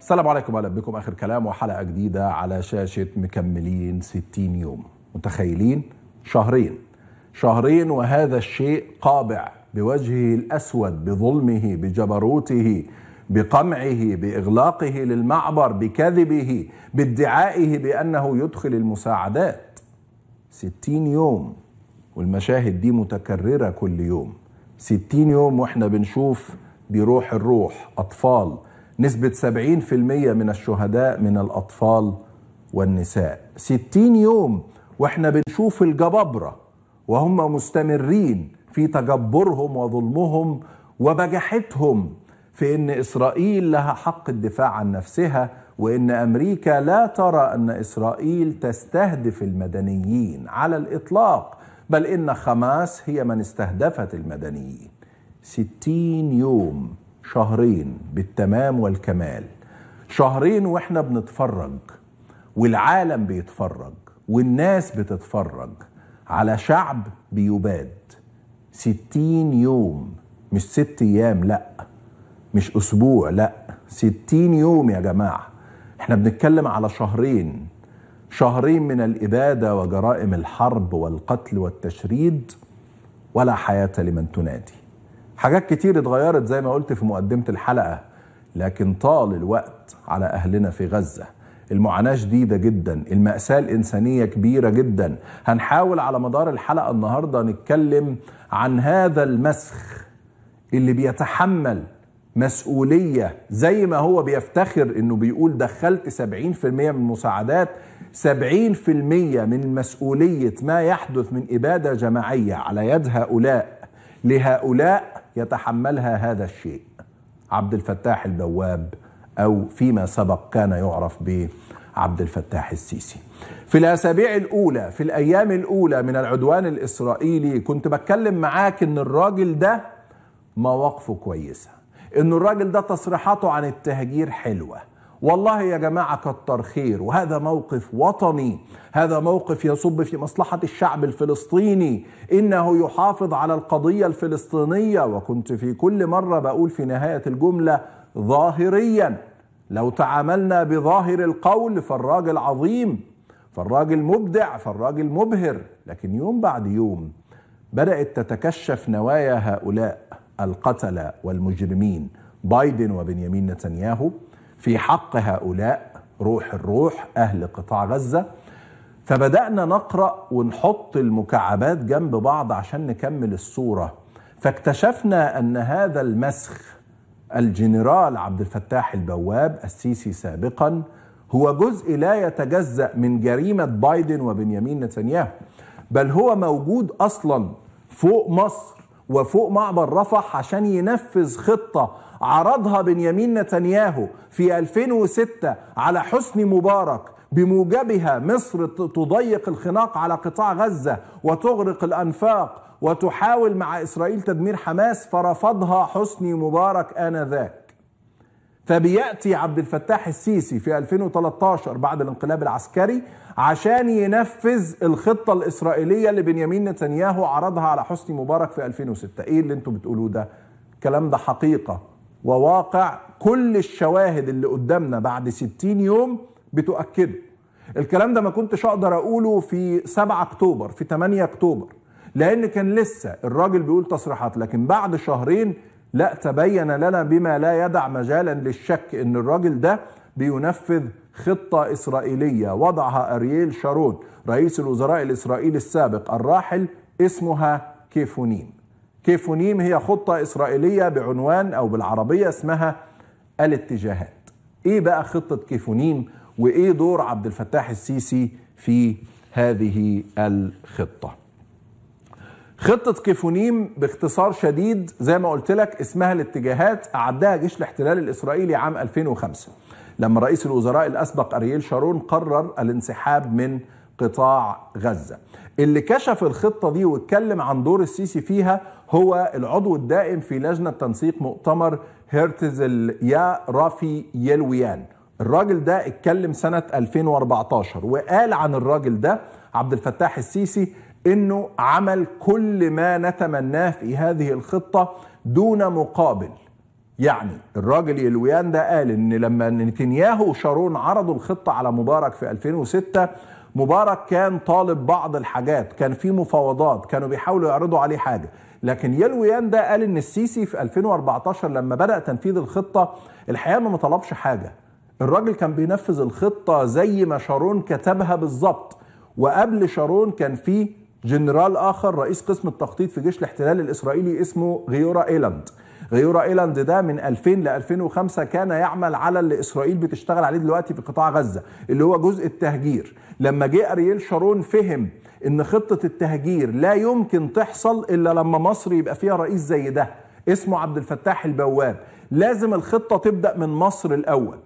السلام عليكم اهلا بكم اخر كلام وحلقه جديده على شاشه مكملين 60 يوم متخيلين شهرين شهرين وهذا الشيء قابع بوجهه الاسود بظلمه بجبروته بقمعه باغلاقه للمعبر بكذبه بادعائه بانه يدخل المساعدات 60 يوم والمشاهد دي متكرره كل يوم 60 يوم واحنا بنشوف بروح الروح اطفال نسبة 70% من الشهداء من الأطفال والنساء 60 يوم واحنا بنشوف الجبابرة وهم مستمرين في تجبرهم وظلمهم وبجحتهم في ان اسرائيل لها حق الدفاع عن نفسها وان امريكا لا ترى ان اسرائيل تستهدف المدنيين على الاطلاق بل ان حماس هي من استهدفت المدنيين ستين يوم شهرين بالتمام والكمال شهرين واحنا بنتفرج والعالم بيتفرج والناس بتتفرج على شعب بيباد ستين يوم مش ست ايام لا مش اسبوع لا ستين يوم يا جماعة احنا بنتكلم على شهرين شهرين من الابادة وجرائم الحرب والقتل والتشريد ولا حياة لمن تنادي حاجات كتير اتغيرت زي ما قلت في مقدمة الحلقة لكن طال الوقت على أهلنا في غزة المعاناة شديدة جدا المأساة الإنسانية كبيرة جدا هنحاول على مدار الحلقة النهاردة نتكلم عن هذا المسخ اللي بيتحمل مسؤولية زي ما هو بيفتخر انه بيقول دخلت 70% من المساعدات 70% من مسؤولية ما يحدث من إبادة جماعية على يد هؤلاء لهؤلاء يتحملها هذا الشيء عبد الفتاح البواب أو فيما سبق كان يعرف بعبد الفتاح السيسي في الأسابيع الأولى في الأيام الأولى من العدوان الإسرائيلي كنت بتكلم معاك إن الراجل ده مواقفه كويسة إن الراجل ده تصريحاته عن التهجير حلوة والله يا جماعة كتر خير وهذا موقف وطني هذا موقف يصب في مصلحة الشعب الفلسطيني إنه يحافظ على القضية الفلسطينية وكنت في كل مرة بقول في نهاية الجملة ظاهريا لو تعاملنا بظاهر القول فالراجل عظيم فالراجل مبدع فالراجل مبهر لكن يوم بعد يوم بدأت تتكشف نوايا هؤلاء القتلة والمجرمين بايدن وبنيامين نتنياهو في حق هؤلاء روح الروح أهل قطاع غزة فبدأنا نقرأ ونحط المكعبات جنب بعض عشان نكمل الصورة فاكتشفنا أن هذا المسخ الجنرال عبد الفتاح البواب السيسي سابقا هو جزء لا يتجزأ من جريمة بايدن وبنيامين نتنياهو بل هو موجود أصلا فوق مصر وفوق معبر رفح عشان ينفذ خطة عرضها بنيامين نتنياهو في 2006 على حسني مبارك بموجبها مصر تضيق الخناق على قطاع غزة وتغرق الأنفاق وتحاول مع إسرائيل تدمير حماس فرفضها حسني مبارك آنذاك فبيأتي عبد الفتاح السيسي في 2013 بعد الانقلاب العسكري عشان ينفذ الخطة الإسرائيلية اللي بنيامين نتنياهو عرضها على حسني مبارك في 2006 إيه اللي انتم بتقولوه ده الكلام ده حقيقة وواقع كل الشواهد اللي قدامنا بعد 60 يوم بتؤكده الكلام ده ما كنتش أقدر أقوله في 7 أكتوبر في 8 أكتوبر لأن كان لسه الراجل بيقول تصريحات لكن بعد شهرين لا تبين لنا بما لا يدع مجالا للشك ان الراجل ده بينفذ خطة إسرائيلية وضعها أرييل شارون رئيس الوزراء الإسرائيلي السابق الراحل اسمها كيفونيم كيفونيم هي خطة إسرائيلية بعنوان أو بالعربية اسمها الاتجاهات إيه بقى خطة كيفونيم وإيه دور عبد الفتاح السيسي في هذه الخطه خطة كيفونيم باختصار شديد زي ما قلت لك اسمها الاتجاهات أعدها جيش الاحتلال الإسرائيلي عام 2005 لما رئيس الوزراء الأسبق أرييل شارون قرر الانسحاب من قطاع غزة اللي كشف الخطة دي واتكلم عن دور السيسي فيها هو العضو الدائم في لجنة تنسيق مؤتمر هيرتز يا رافي يلويان الراجل ده اتكلم سنة 2014 وقال عن الراجل ده عبد الفتاح السيسي انه عمل كل ما نتمناه في هذه الخطه دون مقابل يعني الراجل الويان ده قال ان لما نتنياهو وشارون عرضوا الخطه على مبارك في 2006 مبارك كان طالب بعض الحاجات كان في مفاوضات كانوا بيحاولوا يعرضوا عليه حاجه لكن يلويان ده قال ان السيسي في 2014 لما بدا تنفيذ الخطه الحقيقه ما طلبش حاجه الراجل كان بينفذ الخطه زي ما شارون كتبها بالظبط وقبل شارون كان في جنرال آخر رئيس قسم التخطيط في جيش الاحتلال الإسرائيلي اسمه غيورا إيلاند غيورا إيلاند ده من 2000 ل 2005 كان يعمل على اللي إسرائيل بتشتغل عليه دلوقتي في قطاع غزة اللي هو جزء التهجير لما جه أرييل شارون فهم إن خطة التهجير لا يمكن تحصل إلا لما مصر يبقى فيها رئيس زي ده اسمه عبد الفتاح البواب لازم الخطة تبدأ من مصر الأول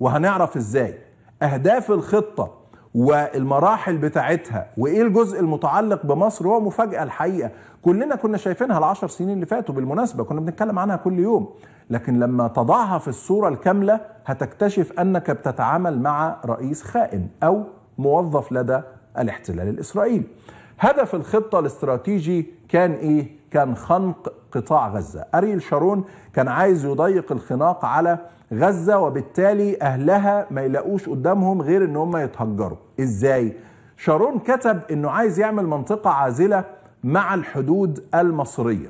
وهنعرف إزاي أهداف الخطة والمراحل بتاعتها وايه الجزء المتعلق بمصر هو مفاجاه الحقيقه كلنا كنا شايفينها العشر سنين اللي فاتوا بالمناسبه كنا بنتكلم عنها كل يوم لكن لما تضعها في الصوره الكامله هتكتشف انك بتتعامل مع رئيس خائن او موظف لدى الاحتلال الاسرائيلي هدف الخطه الاستراتيجي كان ايه كان خنق قطاع غزة أريل شارون كان عايز يضيق الخناق على غزة وبالتالي أهلها ما يلاقوش قدامهم غير أن هم يتهجروا إزاي؟ شارون كتب أنه عايز يعمل منطقة عازلة مع الحدود المصرية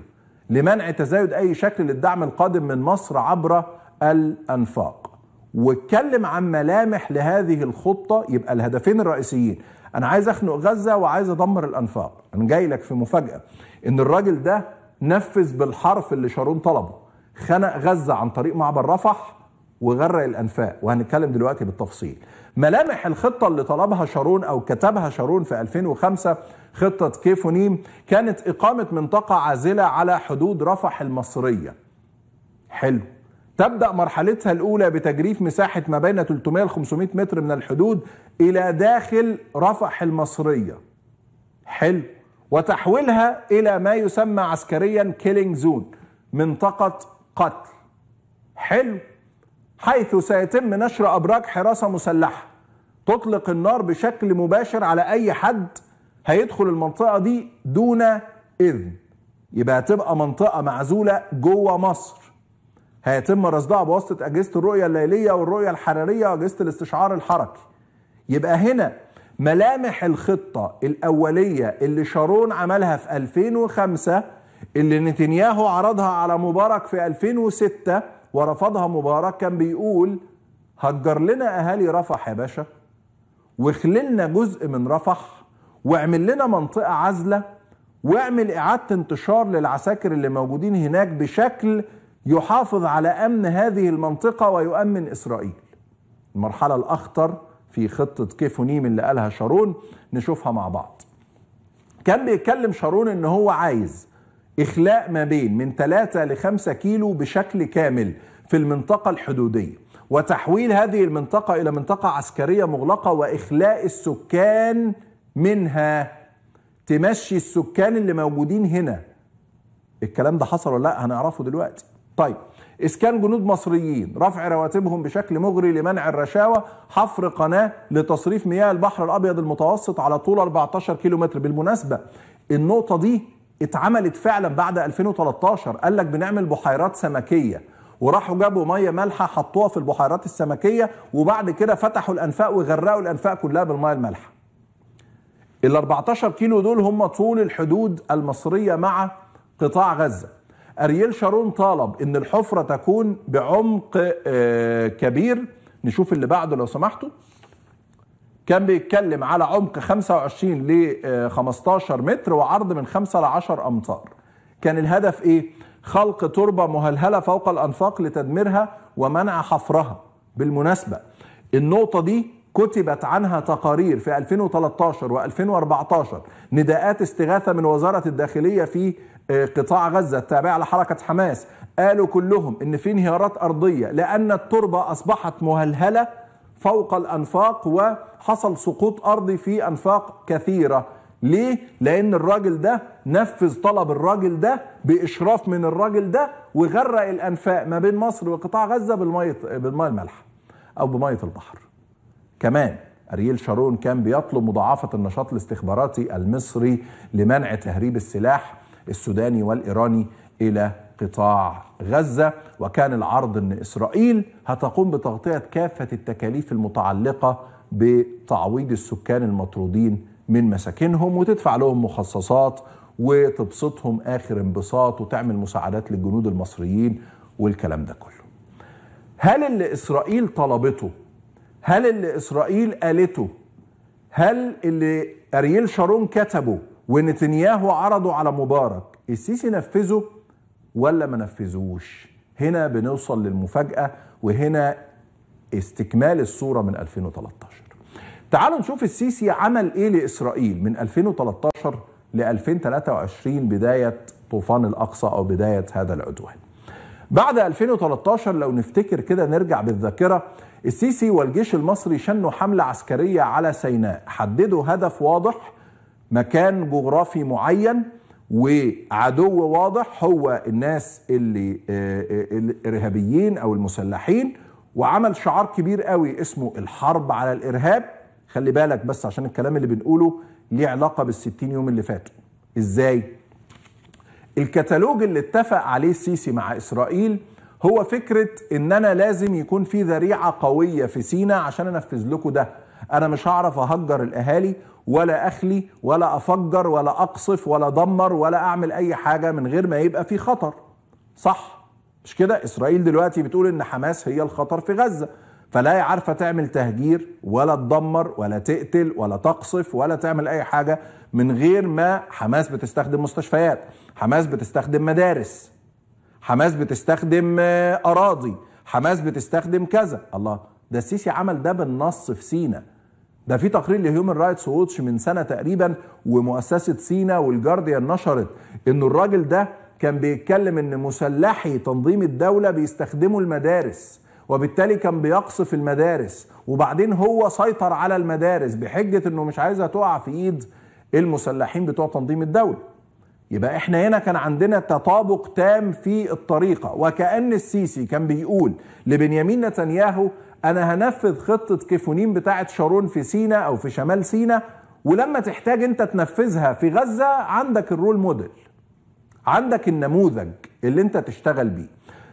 لمنع تزايد أي شكل للدعم القادم من مصر عبر الأنفاق واتكلم عن ملامح لهذه الخطة يبقى الهدفين الرئيسيين أنا عايز أخنق غزة وعايز أدمر الأنفاق انا جاي لك في مفاجاه ان الراجل ده نفذ بالحرف اللي شارون طلبه خنق غزه عن طريق معبر رفح وغرق الانفاق وهنتكلم دلوقتي بالتفصيل ملامح الخطه اللي طلبها شارون او كتبها شارون في 2005 خطه كيفونيم كانت اقامه منطقه عازله على حدود رفح المصريه حلو تبدأ مرحلتها الأولى بتجريف مساحة ما بين 300 ل 500 متر من الحدود إلى داخل رفح المصرية حلو وتحويلها إلى ما يسمى عسكريا كيلينج زون منطقة قتل حلو حيث سيتم نشر أبراج حراسة مسلحة تطلق النار بشكل مباشر على أي حد هيدخل المنطقة دي دون إذن يبقى هتبقى منطقة معزولة جوه مصر هيتم رصدها بواسطة أجهزة الرؤية الليلية والرؤية الحرارية وأجهزة الاستشعار الحركي يبقى هنا ملامح الخطة الأولية اللي شارون عملها في 2005 اللي نتنياهو عرضها على مبارك في 2006 ورفضها مبارك كان بيقول هجر لنا أهالي رفح يا باشا وخللنا جزء من رفح واعمل لنا منطقة عزلة واعمل إعادة انتشار للعساكر اللي موجودين هناك بشكل يحافظ على أمن هذه المنطقة ويؤمن إسرائيل المرحلة الأخطر في خطة كيف ونيم اللي قالها شارون نشوفها مع بعض كان بيتكلم شارون ان هو عايز اخلاء ما بين من 3 ل 5 كيلو بشكل كامل في المنطقة الحدودية وتحويل هذه المنطقة إلى منطقة عسكرية مغلقة وإخلاء السكان منها تمشي السكان اللي موجودين هنا الكلام ده حصل ولا لا هنعرفه دلوقتي طيب اسكان جنود مصريين رفع رواتبهم بشكل مغري لمنع الرشاوى حفر قناه لتصريف مياه البحر الابيض المتوسط على طول 14 كيلو متر بالمناسبه النقطه دي اتعملت فعلا بعد 2013 قال لك بنعمل بحيرات سمكيه وراحوا جابوا ميه مالحه حطوها في البحيرات السمكيه وبعد كده فتحوا الانفاق وغرقوا الانفاق كلها بالميه المالحه ال 14 كيلو دول هم طول الحدود المصريه مع قطاع غزه أرييل شارون طالب أن الحفرة تكون بعمق آه، كبير نشوف اللي بعده لو سمحتوا كان بيتكلم على عمق 25 ل 15 آه، متر وعرض من 5 ل 10 أمتار كان الهدف إيه؟ خلق تربة مهلهلة فوق الأنفاق لتدميرها ومنع حفرها بالمناسبة النقطة دي كتبت عنها تقارير في 2013 و2014 نداءات استغاثة من وزارة الداخلية في قطاع غزة التابعة لحركة حماس قالوا كلهم ان في انهيارات أرضية لأن التربة أصبحت مهلهلة فوق الأنفاق وحصل سقوط أرضي في أنفاق كثيرة ليه؟ لأن الراجل ده نفذ طلب الراجل ده بإشراف من الراجل ده وغرق الأنفاق ما بين مصر وقطاع غزة بالمية بالمية المالحة أو بمية البحر. كمان أرييل شارون كان بيطلب مضاعفة النشاط الاستخباراتي المصري لمنع تهريب السلاح السوداني والايراني الى قطاع غزه وكان العرض ان اسرائيل هتقوم بتغطيه كافه التكاليف المتعلقه بتعويض السكان المطرودين من مساكنهم وتدفع لهم مخصصات وتبسطهم اخر انبساط وتعمل مساعدات للجنود المصريين والكلام ده كله. هل اللي اسرائيل طلبته هل اللي اسرائيل قالته هل اللي ارييل شارون كتبه ونتنياهو عرضه على مبارك السيسي نفذه ولا ما نفذوش هنا بنوصل للمفاجأة وهنا استكمال الصورة من 2013 تعالوا نشوف السيسي عمل ايه لإسرائيل من 2013 ل 2023 بداية طوفان الأقصى أو بداية هذا العدوان بعد 2013 لو نفتكر كده نرجع بالذاكرة السيسي والجيش المصري شنوا حملة عسكرية على سيناء حددوا هدف واضح مكان جغرافي معين وعدو واضح هو الناس اللي آه، آه، الارهابيين او المسلحين وعمل شعار كبير قوي اسمه الحرب على الارهاب خلي بالك بس عشان الكلام اللي بنقوله ليه علاقه بالستين يوم اللي فاتوا ازاي الكتالوج اللي اتفق عليه السيسي مع اسرائيل هو فكرة ان انا لازم يكون في ذريعة قوية في سينا عشان انفذ لكم ده انا مش هعرف اهجر الاهالي ولا اخلي ولا افجر ولا اقصف ولا ادمر ولا اعمل اي حاجة من غير ما يبقى في خطر صح مش كده اسرائيل دلوقتي بتقول ان حماس هي الخطر في غزة فلا عارفه تعمل تهجير ولا تدمر ولا تقتل ولا تقصف ولا تعمل اي حاجه من غير ما حماس بتستخدم مستشفيات حماس بتستخدم مدارس حماس بتستخدم آه، اراضي حماس بتستخدم كذا الله ده السيسي عمل ده بالنص في سينا ده في تقرير لهيومن رايتس ووتش من سنه تقريبا ومؤسسه سينا والجارديان نشرت ان الراجل ده كان بيتكلم ان مسلحي تنظيم الدوله بيستخدموا المدارس وبالتالي كان بيقصف المدارس وبعدين هو سيطر على المدارس بحجه انه مش عايزها تقع في ايد المسلحين بتوع تنظيم الدوله يبقى احنا هنا كان عندنا تطابق تام في الطريقه وكان السيسي كان بيقول لبنيامين نتنياهو انا هنفذ خطه كيفونين بتاعه شارون في سينا او في شمال سينا ولما تحتاج انت تنفذها في غزه عندك الرول موديل عندك النموذج اللي انت تشتغل بيه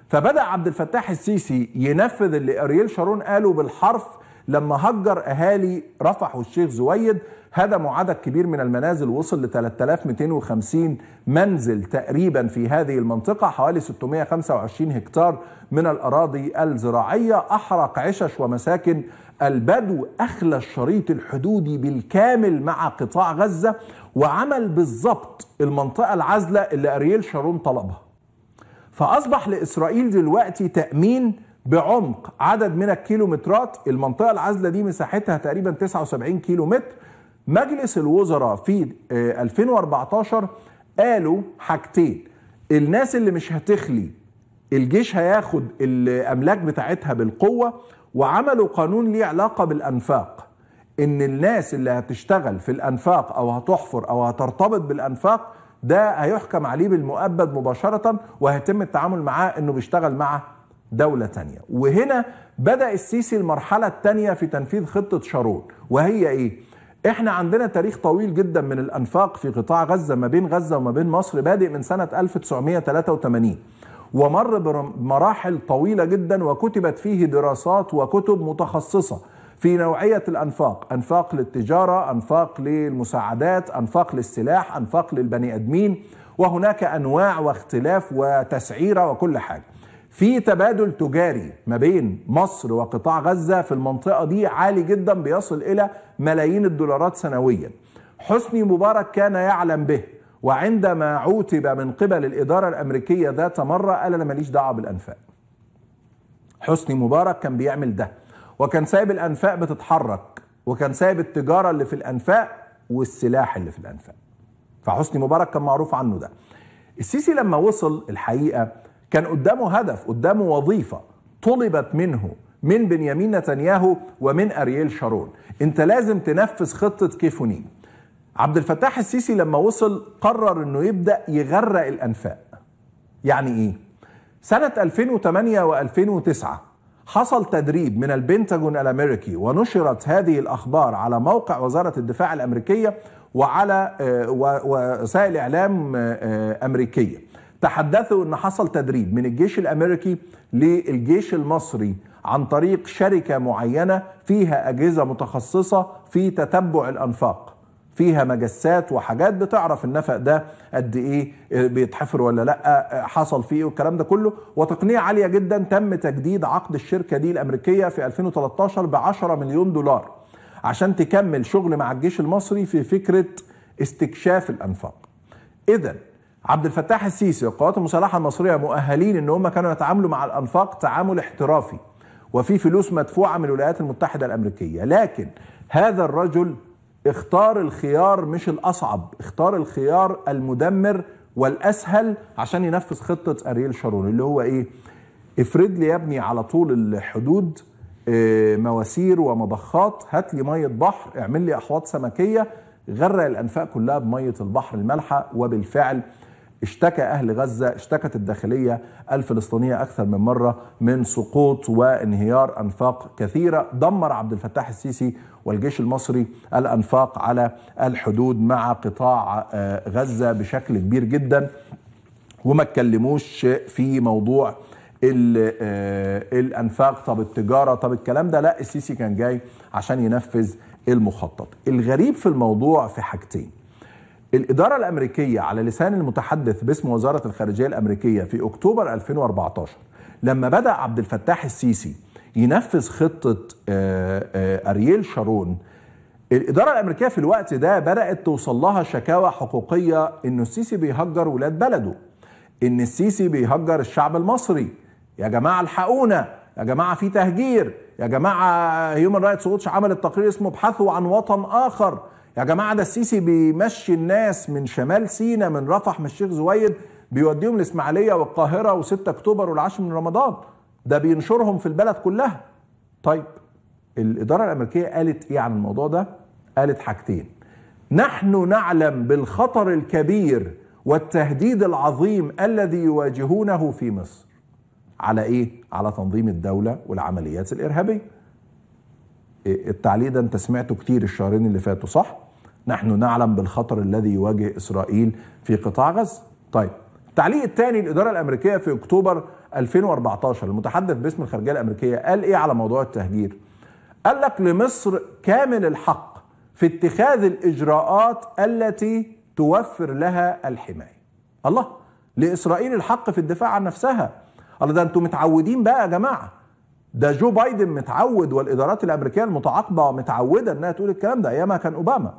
فبدا عبد الفتاح السيسي ينفذ اللي ارييل شارون قاله بالحرف لما هجر اهالي رفح والشيخ زويد هدموا عدد كبير من المنازل وصل ل 3250 منزل تقريبا في هذه المنطقة حوالي 625 هكتار من الأراضي الزراعية أحرق عشش ومساكن البدو أخلى الشريط الحدودي بالكامل مع قطاع غزة وعمل بالظبط المنطقة العزلة اللي أرييل شارون طلبها فأصبح لإسرائيل دلوقتي تأمين بعمق عدد من الكيلومترات المنطقة العزلة دي مساحتها تقريبا 79 كيلومتر مجلس الوزراء في 2014 آه، قالوا حاجتين الناس اللي مش هتخلي الجيش هياخد الاملاك بتاعتها بالقوه وعملوا قانون ليه علاقه بالانفاق ان الناس اللي هتشتغل في الانفاق او هتحفر او هترتبط بالانفاق ده هيحكم عليه بالمؤبد مباشره وهيتم التعامل معاه انه بيشتغل مع دولة تانية وهنا بدأ السيسي المرحلة الثانيه في تنفيذ خطة شارون وهي ايه؟ احنا عندنا تاريخ طويل جدا من الانفاق في قطاع غزه ما بين غزه وما بين مصر بادئ من سنه 1983 ومر بمراحل طويله جدا وكتبت فيه دراسات وكتب متخصصه في نوعيه الانفاق، انفاق للتجاره، انفاق للمساعدات، انفاق للسلاح، انفاق للبني ادمين، وهناك انواع واختلاف وتسعيره وكل حاجه. في تبادل تجاري ما بين مصر وقطاع غزة في المنطقة دي عالي جدا بيصل إلى ملايين الدولارات سنويا حسني مبارك كان يعلم به وعندما عوتب من قبل الإدارة الأمريكية ذات مرة قال أنا ماليش دعوة بالأنفاق حسني مبارك كان بيعمل ده وكان سايب الأنفاق بتتحرك وكان سايب التجارة اللي في الأنفاق والسلاح اللي في الأنفاق فحسني مبارك كان معروف عنه ده السيسي لما وصل الحقيقة كان قدامه هدف قدامه وظيفة طلبت منه من بنيامين نتنياهو ومن أرييل شارون انت لازم تنفذ خطة كيفونين عبد الفتاح السيسي لما وصل قرر انه يبدأ يغرق الأنفاق يعني ايه؟ سنة 2008 و2009 حصل تدريب من البنتاجون الامريكي ونشرت هذه الاخبار على موقع وزاره الدفاع الامريكيه وعلى آه، وسائل اعلام آه، آه، امريكيه تحدثوا ان حصل تدريب من الجيش الامريكي للجيش المصري عن طريق شركه معينه فيها اجهزه متخصصه في تتبع الانفاق فيها مجسات وحاجات بتعرف النفق ده قد ايه بيتحفر ولا لا حصل فيه ايه والكلام ده كله وتقنيه عاليه جدا تم تجديد عقد الشركه دي الامريكيه في 2013 ب 10 مليون دولار عشان تكمل شغل مع الجيش المصري في فكره استكشاف الانفاق. اذا عبد الفتاح السيسي والقوات المسلحه المصريه مؤهلين ان هم كانوا يتعاملوا مع الانفاق تعامل احترافي وفي فلوس مدفوعه من الولايات المتحده الامريكيه لكن هذا الرجل اختار الخيار مش الاصعب اختار الخيار المدمر والاسهل عشان ينفذ خطه ارييل شارون اللي هو ايه افرد لي يا ابني على طول الحدود آه، مواسير ومضخات هات لي ميه بحر اعمل لي احواض سمكيه غرق الانفاق كلها بميه البحر المالحه وبالفعل اشتكى أهل غزة اشتكت الداخلية الفلسطينية أكثر من مرة من سقوط وانهيار أنفاق كثيرة دمر عبد الفتاح السيسي والجيش المصري الأنفاق على الحدود مع قطاع آه، غزة بشكل كبير جدا وما اتكلموش في موضوع آه، الأنفاق طب التجارة طب الكلام ده لا السيسي كان جاي عشان ينفذ المخطط الغريب في الموضوع في حاجتين الإدارة الأمريكية على لسان المتحدث باسم وزارة الخارجية الأمريكية في أكتوبر 2014 لما بدأ عبد الفتاح السيسي ينفذ خطة آه، آه، أرييل شارون الإدارة الأمريكية في الوقت ده بدأت توصل لها شكاوى حقوقية إن السيسي بيهجر ولاد بلده إن السيسي بيهجر الشعب المصري يا جماعة الحقونا يا جماعة في تهجير يا جماعة هيومن رايتس ووتش عملت تقرير اسمه ابحثوا عن وطن آخر يا جماعه ده السيسي بيمشي الناس من شمال سينا من رفح من الشيخ زويد بيوديهم الاسماعيليه والقاهره و6 اكتوبر والعاشر من رمضان ده بينشرهم في البلد كلها طيب الاداره الامريكيه قالت ايه عن الموضوع ده قالت حاجتين نحن نعلم بالخطر الكبير والتهديد العظيم الذي يواجهونه في مصر على ايه على تنظيم الدوله والعمليات الارهابيه التعليق ده انت سمعته كتير الشهرين اللي فاتوا صح؟ نحن نعلم بالخطر الذي يواجه اسرائيل في قطاع غزه. طيب التعليق الثاني الاداره الامريكيه في اكتوبر 2014 المتحدث باسم الخارجيه الامريكيه قال ايه على موضوع التهجير؟ قال لك لمصر كامل الحق في اتخاذ الاجراءات التي توفر لها الحمايه. الله لاسرائيل الحق في الدفاع عن نفسها. الله ده انتم متعودين بقى يا جماعه ده جو بايدن متعود والادارات الامريكيه المتعاقبه متعوده انها تقول الكلام ده ايامها كان اوباما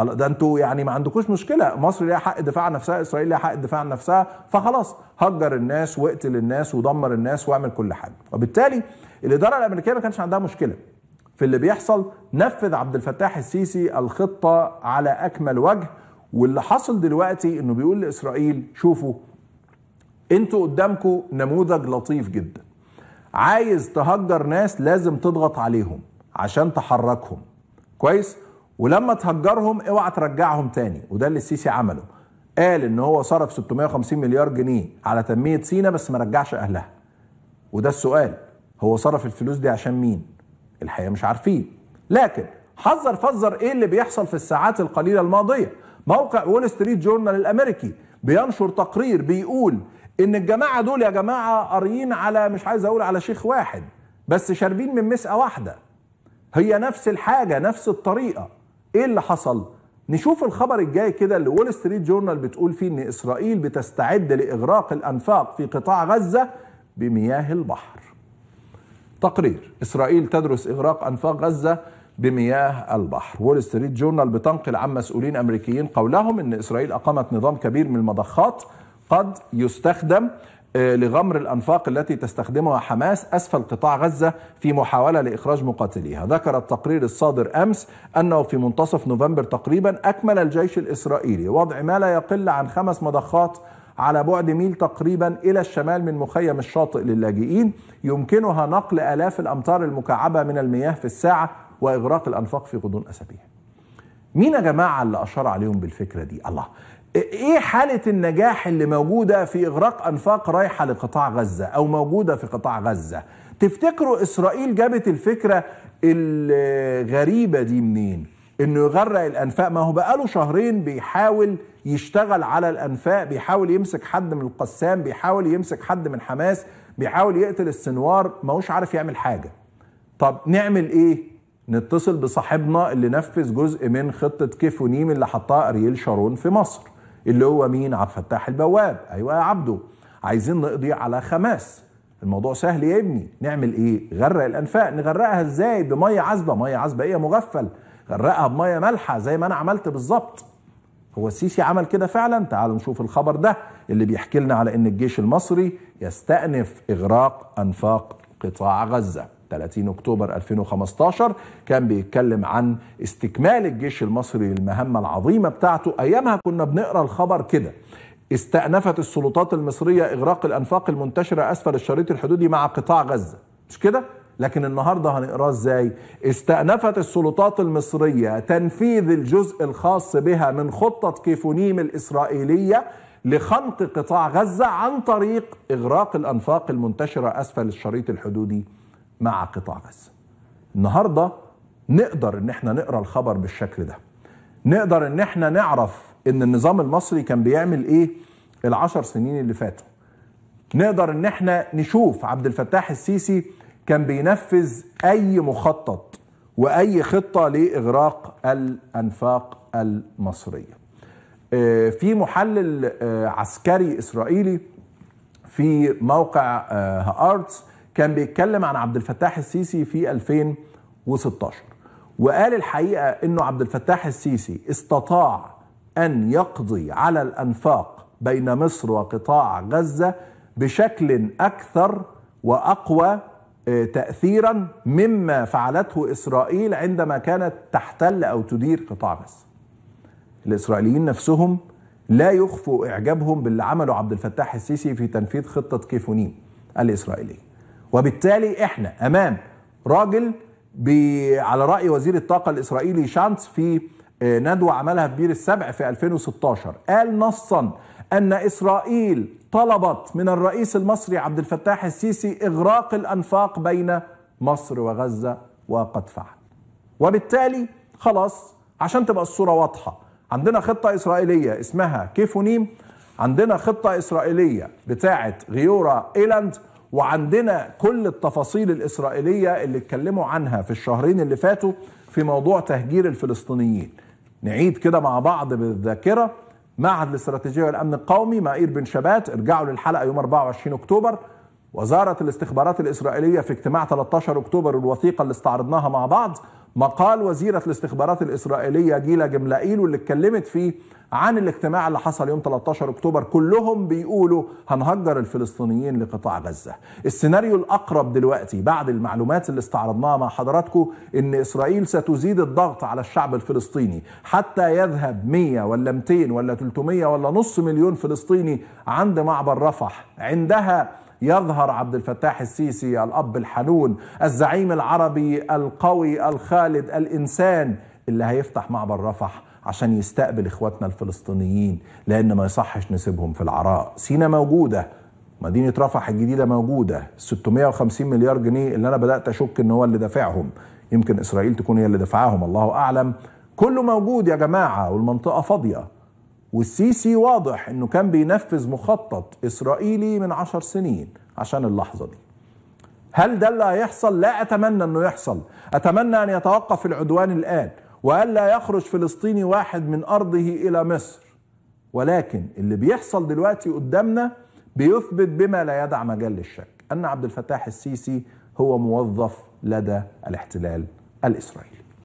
ده انتوا يعني ما عندكوش مشكله مصر ليها حق دفاع عن نفسها اسرائيل ليها حق الدفاع عن نفسها فخلاص هجر الناس واقتل الناس ودمر الناس واعمل كل حاجه وبالتالي الاداره الامريكيه ما كانش عندها مشكله في اللي بيحصل نفذ عبد الفتاح السيسي الخطه على اكمل وجه واللي حصل دلوقتي انه بيقول لاسرائيل شوفوا انتوا قدامكم نموذج لطيف جدا عايز تهجر ناس لازم تضغط عليهم عشان تحركهم كويس ولما تهجرهم اوعى ترجعهم تاني وده اللي السيسي عمله قال ان هو صرف 650 مليار جنيه على تنميه سينا بس ما رجعش اهلها وده السؤال هو صرف الفلوس دي عشان مين الحقيقه مش عارفين لكن حذر فذر ايه اللي بيحصل في الساعات القليله الماضيه موقع وول ستريت جورنال الامريكي بينشر تقرير بيقول ان الجماعه دول يا جماعه قاريين على مش عايز اقول على شيخ واحد بس شاربين من مسقه واحده هي نفس الحاجه نفس الطريقه ايه اللي حصل نشوف الخبر الجاي كده اللي وول ستريت جورنال بتقول فيه ان اسرائيل بتستعد لاغراق الانفاق في قطاع غزه بمياه البحر تقرير اسرائيل تدرس اغراق انفاق غزه بمياه البحر وول ستريت جورنال بتنقل عن مسؤولين امريكيين قولهم ان اسرائيل اقامت نظام كبير من المضخات قد يستخدم آه، لغمر الأنفاق التي تستخدمها حماس أسفل قطاع غزة في محاولة لإخراج مقاتليها ذكر التقرير الصادر أمس أنه في منتصف نوفمبر تقريبا أكمل الجيش الإسرائيلي وضع ما لا يقل عن خمس مضخات على بعد ميل تقريبا إلى الشمال من مخيم الشاطئ للاجئين يمكنها نقل آلاف الأمتار المكعبة من المياه في الساعة وإغراق الأنفاق في غضون أسابيع مين يا جماعة اللي أشار عليهم بالفكرة دي الله ايه حالة النجاح اللي موجودة في اغراق انفاق رايحة لقطاع غزة او موجودة في قطاع غزة تفتكروا اسرائيل جابت الفكرة الغريبة دي منين انه يغرق الانفاق ما هو بقاله شهرين بيحاول يشتغل على الانفاق بيحاول يمسك حد من القسام بيحاول يمسك حد من حماس بيحاول يقتل السنوار ما هوش عارف يعمل حاجة طب نعمل ايه نتصل بصاحبنا اللي نفذ جزء من خطة كيف ونيم اللي حطها أرييل شارون في مصر اللي هو مين عبد الفتاح البواب ايوه يا عبده عايزين نقضي على خماس الموضوع سهل يا ابني نعمل ايه غرق الانفاق نغرقها ازاي بميه عذبه ميه عذبه ايه مغفل غرقها بميه مالحه زي ما انا عملت بالظبط هو السيسي عمل كده فعلا تعالوا نشوف الخبر ده اللي بيحكي لنا على ان الجيش المصري يستأنف اغراق انفاق قطاع غزه 30 اكتوبر 2015 كان بيتكلم عن استكمال الجيش المصري للمهمه العظيمه بتاعته ايامها كنا بنقرا الخبر كده استأنفت السلطات المصرية إغراق الأنفاق المنتشرة أسفل الشريط الحدودي مع قطاع غزة مش كده؟ لكن النهارده هنقراه ازاي؟ استأنفت السلطات المصرية تنفيذ الجزء الخاص بها من خطة كيفونيم الإسرائيلية لخنق قطاع غزة عن طريق إغراق الأنفاق المنتشرة أسفل الشريط الحدودي مع قطاع غزه. النهارده نقدر ان احنا نقرا الخبر بالشكل ده. نقدر ان احنا نعرف ان النظام المصري كان بيعمل ايه العشر سنين اللي فاتوا. نقدر ان احنا نشوف عبد الفتاح السيسي كان بينفذ اي مخطط واي خطه لاغراق الانفاق المصريه. آه، في محلل آه، عسكري اسرائيلي في موقع آه، هارتس كان بيتكلم عن عبد الفتاح السيسي في 2016 وقال الحقيقه انه عبد الفتاح السيسي استطاع ان يقضي على الانفاق بين مصر وقطاع غزه بشكل اكثر واقوى آه، تاثيرا مما فعلته اسرائيل عندما كانت تحتل او تدير قطاع غزه. الاسرائيليين نفسهم لا يخفوا اعجابهم باللي عمله عبد الفتاح السيسي في تنفيذ خطه كيفونيم الاسرائيليه. وبالتالي احنا امام راجل على راي وزير الطاقه الاسرائيلي شانتس في آه، ندوه عملها في بير السبع في 2016 قال نصا ان اسرائيل طلبت من الرئيس المصري عبد الفتاح السيسي اغراق الانفاق بين مصر وغزه وقد فعل. وبالتالي خلاص عشان تبقى الصوره واضحه عندنا خطه اسرائيليه اسمها كيفونيم عندنا خطه اسرائيليه بتاعه غيوره ايلاند وعندنا كل التفاصيل الإسرائيلية اللي اتكلموا عنها في الشهرين اللي فاتوا في موضوع تهجير الفلسطينيين نعيد كده مع بعض بالذاكرة معهد الاستراتيجية والأمن القومي مائير بن شبات ارجعوا للحلقة يوم 24 أكتوبر وزارة الاستخبارات الإسرائيلية في اجتماع 13 أكتوبر الوثيقة اللي استعرضناها مع بعض مقال وزيرة الاستخبارات الإسرائيلية جيلا جملائيل واللي اتكلمت فيه عن الاجتماع اللي حصل يوم 13 أكتوبر كلهم بيقولوا هنهجر الفلسطينيين لقطاع غزة السيناريو الأقرب دلوقتي بعد المعلومات اللي استعرضناها مع حضراتكم إن إسرائيل ستزيد الضغط على الشعب الفلسطيني حتى يذهب 100 ولا 200 ولا 300 ولا نص مليون فلسطيني عند معبر رفح عندها يظهر عبد الفتاح السيسي الأب الحنون الزعيم العربي القوي الخالد الإنسان اللي هيفتح معبر رفح عشان يستقبل إخواتنا الفلسطينيين لأن ما يصحش نسيبهم في العراء سينا موجودة مدينة رفح الجديدة موجودة 650 مليار جنيه اللي أنا بدأت أشك إن هو اللي دافعهم يمكن إسرائيل تكون هي اللي دفعاهم الله أعلم كله موجود يا جماعة والمنطقة فاضية والسيسي واضح انه كان بينفذ مخطط اسرائيلي من عشر سنين عشان اللحظة دي هل ده اللي هيحصل؟ لا أتمنى أنه يحصل أتمنى أن يتوقف العدوان الآن وألا يخرج فلسطيني واحد من أرضه إلى مصر ولكن اللي بيحصل دلوقتي قدامنا بيثبت بما لا يدع مجال للشك أن عبد الفتاح السيسي هو موظف لدى الاحتلال الإسرائيلي